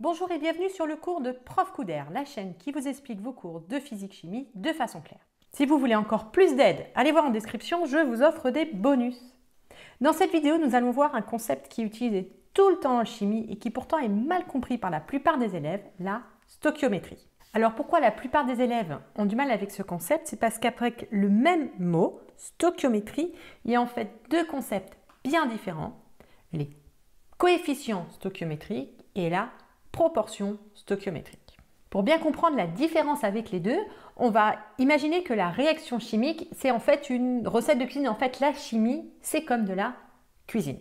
Bonjour et bienvenue sur le cours de Prof Couder, la chaîne qui vous explique vos cours de physique-chimie de façon claire. Si vous voulez encore plus d'aide, allez voir en description, je vous offre des bonus. Dans cette vidéo, nous allons voir un concept qui est utilisé tout le temps en chimie et qui pourtant est mal compris par la plupart des élèves, la stoichiométrie. Alors pourquoi la plupart des élèves ont du mal avec ce concept C'est parce qu'après le même mot, stoichiométrie, il y a en fait deux concepts bien différents, les coefficients stoichiométriques et la proportion stoichiométrique. Pour bien comprendre la différence avec les deux, on va imaginer que la réaction chimique, c'est en fait une recette de cuisine. En fait, la chimie, c'est comme de la cuisine.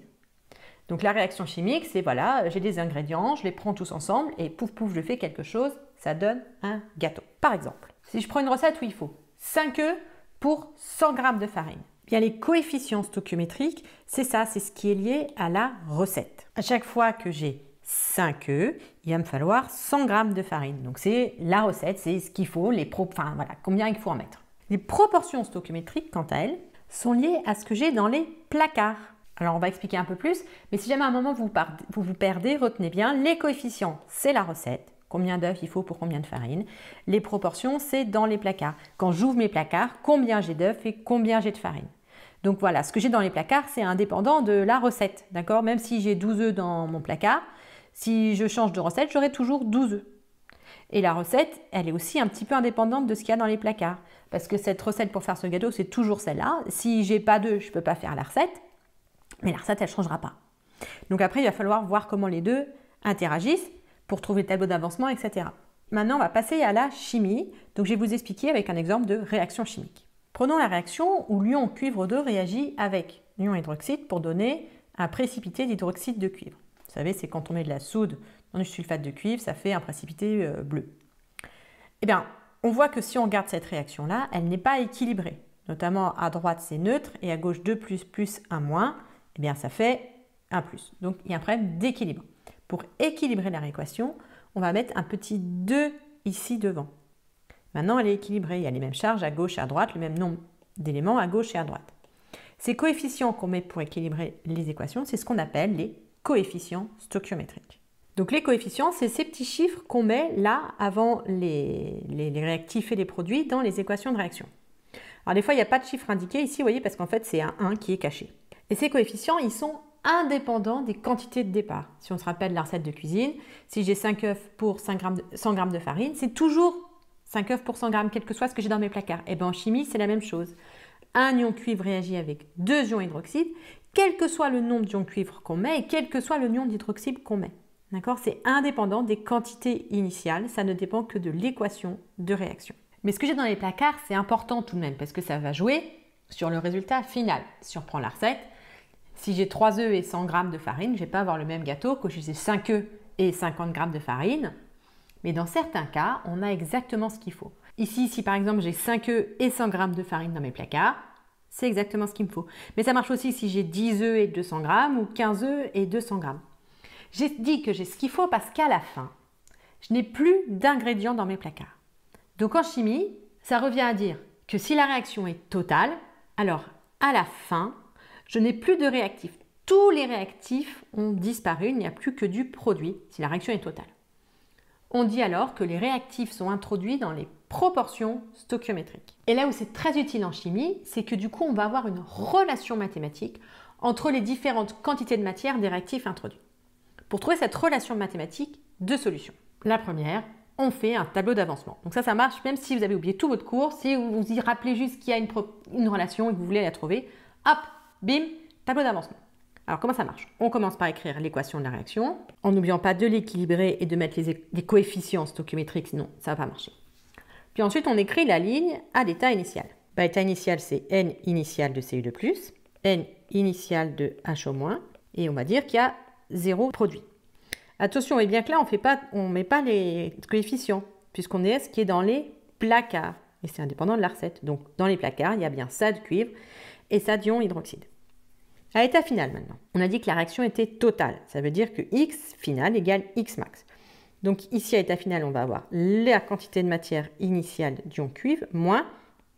Donc la réaction chimique, c'est voilà, j'ai des ingrédients, je les prends tous ensemble et pouf pouf, je fais quelque chose, ça donne un gâteau. Par exemple, si je prends une recette où il faut 5 œufs pour 100 g de farine. Eh bien, les coefficients stoichiométriques, c'est ça, c'est ce qui est lié à la recette. À chaque fois que j'ai 5 œufs, il va me falloir 100 g de farine. Donc c'est la recette, c'est ce qu'il faut, les enfin, voilà, combien il faut en mettre. Les proportions stoichiométriques, quant à elles, sont liées à ce que j'ai dans les placards. Alors on va expliquer un peu plus, mais si jamais à un moment vous vous, perdez, retenez bien, les coefficients, c'est la recette, combien d'œufs il faut pour combien de farine. Les proportions, c'est dans les placards. Quand j'ouvre mes placards, combien j'ai d'œufs et combien j'ai de farine. Donc voilà, ce que j'ai dans les placards, c'est indépendant de la recette, d'accord Même si j'ai 12 œufs dans mon placard, si je change de recette, j'aurai toujours 12 œufs. Et la recette, elle est aussi un petit peu indépendante de ce qu'il y a dans les placards. Parce que cette recette pour faire ce gâteau, c'est toujours celle-là. Si j'ai pas d'œufs, je ne peux pas faire la recette. Mais la recette, elle ne changera pas. Donc après, il va falloir voir comment les deux interagissent pour trouver le tableau d'avancement, etc. Maintenant, on va passer à la chimie. Donc je vais vous expliquer avec un exemple de réaction chimique. Prenons la réaction où l'ion cuivre 2 réagit avec l'ion hydroxyde pour donner un précipité d'hydroxyde de cuivre savez, c'est quand on met de la soude dans du sulfate de cuivre, ça fait un précipité euh, bleu. Eh bien, on voit que si on regarde cette réaction-là, elle n'est pas équilibrée. Notamment à droite, c'est neutre, et à gauche, 2 plus plus 1 moins, eh bien, ça fait 1 plus. Donc, il y a un problème d'équilibre. Pour équilibrer la rééquation, on va mettre un petit 2 ici devant. Maintenant, elle est équilibrée. Il y a les mêmes charges à gauche et à droite, le même nombre d'éléments à gauche et à droite. Ces coefficients qu'on met pour équilibrer les équations, c'est ce qu'on appelle les coefficients stoichiométriques. Donc les coefficients, c'est ces petits chiffres qu'on met là avant les, réactifs et les produits dans les équations de réaction. Alors des fois, il n'y a pas de chiffre indiqué ici, vous voyez, parce qu'en fait, c'est un 1 qui est caché. Et ces coefficients, ils sont indépendants des quantités de départ. Si on se rappelle la recette de cuisine, si j'ai 5 œufs pour grammes de, 100 g de farine, c'est toujours 5 œufs pour 100 g, quel que soit ce que j'ai dans mes placards. Et eh bien en chimie, c'est la même chose. Un ion cuivre réagit avec deux ions hydroxyde quel que soit le nombre d'ions cuivre qu'on met et quel que soit le nombre d'hydroxyle qu'on met. D'accord C'est indépendant des quantités initiales, ça ne dépend que de l'équation de réaction. Mais ce que j'ai dans les placards, c'est important tout de même parce que ça va jouer sur le résultat final. Si on prend la recette, si j'ai 3 œufs et 100 g de farine, je ne vais pas avoir le même gâteau que si j'ai 5 œufs et 50 g de farine. Mais dans certains cas, on a exactement ce qu'il faut. Ici, si par exemple j'ai 5 œufs et 100 g de farine dans mes placards, c'est exactement ce qu'il me faut. Mais ça marche aussi si j'ai 10 œufs et 200 grammes ou 15 œufs et 200 grammes. J'ai dit que j'ai ce qu'il faut parce qu'à la fin, je n'ai plus d'ingrédients dans mes placards. Donc en chimie, ça revient à dire que si la réaction est totale, alors à la fin, je n'ai plus de réactifs. Tous les réactifs ont disparu, il n'y a plus que du produit si la réaction est totale. On dit alors que les réactifs sont introduits dans les proportions stoichiométriques. Et là où c'est très utile en chimie, c'est que du coup, on va avoir une relation mathématique entre les différentes quantités de matière des réactifs introduits. Pour trouver cette relation mathématique, deux solutions. La première, on fait un tableau d'avancement. Donc ça, ça marche même si vous avez oublié tout votre cours, si vous vous y rappelez juste qu'il y a une, une relation et que vous voulez la trouver, hop, bim, tableau d'avancement. Alors comment ça marche On commence par écrire l'équation de la réaction, en n'oubliant pas de l'équilibrer et de mettre les, coefficients stoichiométriques, sinon ça ne va pas marcher. Puis ensuite on écrit la ligne à l'état initial. Bah, l'état initial c'est n initial de Cu 2 n initial de H moins, et on va dire qu'il y a zéro produit. Attention, et bien que là on ne met pas les coefficients, puisqu'on est ce qui est dans les placards, et c'est indépendant de la recette. Donc dans les placards, il y a bien ça de cuivre et ça d'ion hydroxyde. À état final maintenant, on a dit que la réaction était totale. Ça veut dire que x final égale x max. Donc ici à l'état final, on va avoir la quantité de matière initiale d'ion cuivre moins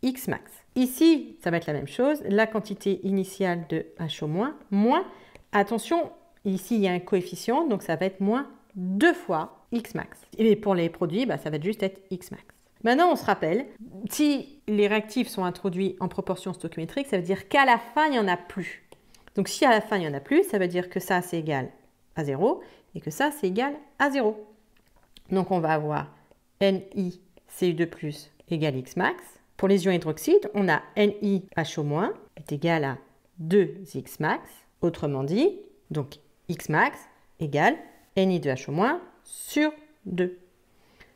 x max. Ici, ça va être la même chose, la quantité initiale de HO- moins, attention, ici il y a un coefficient, donc ça va être moins 2 fois x max. Et pour les produits, bah, ça va juste être x max. Maintenant, on se rappelle, si les réactifs sont introduits en proportion stoichiométrique, ça veut dire qu'à la fin, il n'y en a plus. Donc si à la fin il n'y en a plus, ça veut dire que ça c'est égal à 0 et que ça c'est égal à 0. Donc on va avoir NiCu2 plus égale X max. Pour les ions hydroxydes, on a NiH moins est égal à 2X max. Autrement dit, donc X max égale Ni2H moins sur 2.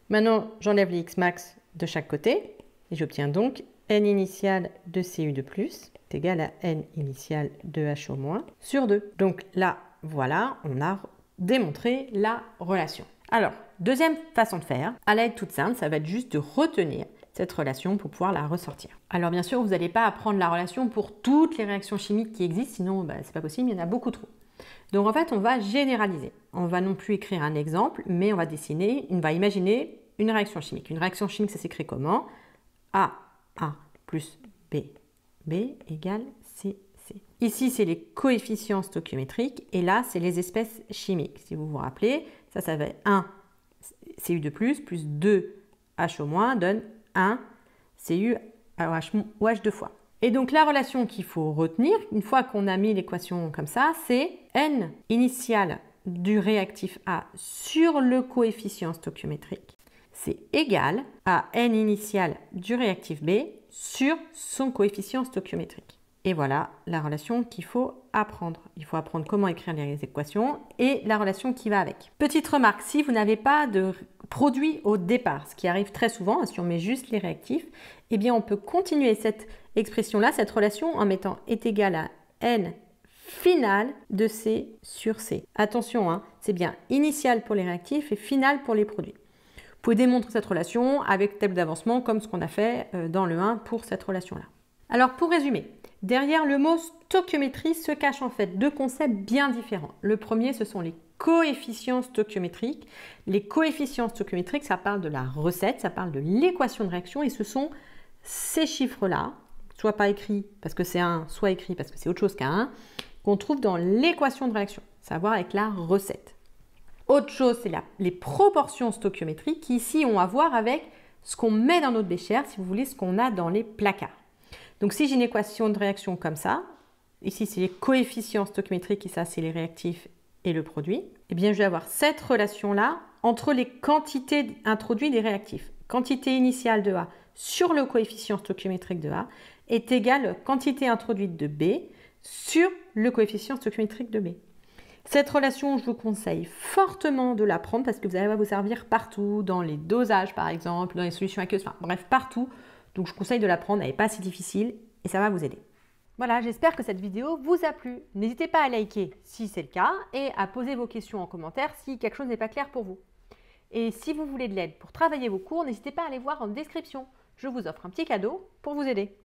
Maintenant, j'enlève les X max de chaque côté et j'obtiens donc n initiale de Cu de plus est égal à n initiale de H au moins sur 2. Donc là, voilà, on a démontré la relation. Alors, deuxième façon de faire, à l'aide toute simple, ça va être juste de retenir cette relation pour pouvoir la ressortir. Alors bien sûr, vous n'allez pas apprendre la relation pour toutes les réactions chimiques qui existent, sinon ce bah, c'est pas possible, il y en a beaucoup trop. Donc en fait, on va généraliser. On va non plus écrire un exemple, mais on va dessiner, on va imaginer une réaction chimique. Une réaction chimique, ça s'écrit comment A a plus B, B égale C, C. Ici, c'est les coefficients stoichiométriques et là, c'est les espèces chimiques. Si vous vous rappelez, ça, ça va être 1 Cu de plus plus 2 H au moins donne 1 Cu H deux fois. Et donc la relation qu'il faut retenir, une fois qu'on a mis l'équation comme ça, c'est N initial du réactif A sur le coefficient stoichiométrique c'est égal à N initial du réactif B sur son coefficient stoichiométrique. Et voilà la relation qu'il faut apprendre. Il faut apprendre comment écrire les équations et la relation qui va avec. Petite remarque, si vous n'avez pas de produit au départ, ce qui arrive très souvent, hein, si on met juste les réactifs, eh bien on peut continuer cette expression-là, cette relation, en mettant est égal à n final de C sur C. Attention, hein, c'est bien initial pour les réactifs et final pour les produits pouvez démontrer cette relation avec table d'avancement comme ce qu'on a fait euh, dans le 1 pour cette relation-là. Alors pour résumer, derrière le mot stoichiométrie se cachent en fait deux concepts bien différents. Le premier, ce sont les coefficients stoichiométriques. Les coefficients stoichiométriques, ça parle de la recette, ça parle de l'équation de réaction et ce sont ces chiffres-là, soit pas écrits parce que c'est 1, soit écrits parce que c'est autre chose qu'un 1, qu'on trouve dans l'équation de réaction, savoir avec la recette. Autre chose, c'est les proportions stoichiométriques qui ici ont à voir avec ce qu'on met dans notre bécher, si vous voulez, ce qu'on a dans les placards. Donc si j'ai une équation de réaction comme ça, ici c'est les coefficients stoichiométriques et ça c'est les réactifs et le produit, eh bien je vais avoir cette relation-là entre les quantités introduites des réactifs. Quantité initiale de A sur le coefficient stoichiométrique de A est égale quantité introduite de B sur le coefficient stoichiométrique de B. Cette relation, je vous conseille fortement de la prendre parce que vous allez vous servir partout, dans les dosages par exemple, dans les solutions aqueuses, enfin bref, partout. Donc je conseille de la prendre, elle n'est pas si difficile et ça va vous aider. Voilà, j'espère que cette vidéo vous a plu. N'hésitez pas à liker si c'est le cas et à poser vos questions en commentaire si quelque chose n'est pas clair pour vous. Et si vous voulez de l'aide pour travailler vos cours, n'hésitez pas à aller voir en description. Je vous offre un petit cadeau pour vous aider.